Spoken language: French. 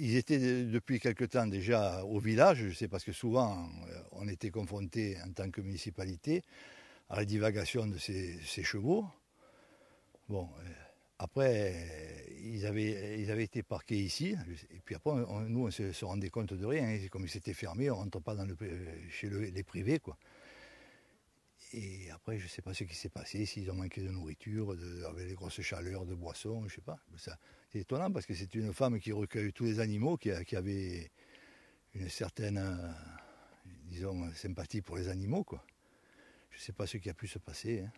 ils étaient depuis quelque temps déjà au village, je sais parce que souvent euh, on était confronté en tant que municipalité à la divagation de ces, chevaux. Bon, euh, après, ils avaient, ils avaient, été parqués ici, et puis après, nous, on se, rendait compte de rien. Comme ils s'étaient fermés, on ne rentre pas dans euh, chez les privés, quoi. Et après, je ne sais pas ce qui s'est passé, s'ils ont manqué de nourriture, de, avec les grosses chaleurs, de boissons, je ne sais pas. C'est étonnant parce que c'est une femme qui recueille tous les animaux, qui, qui avait une certaine, euh, disons, sympathie pour les animaux. Je ne sais pas ce qui a pu se passer. Hein.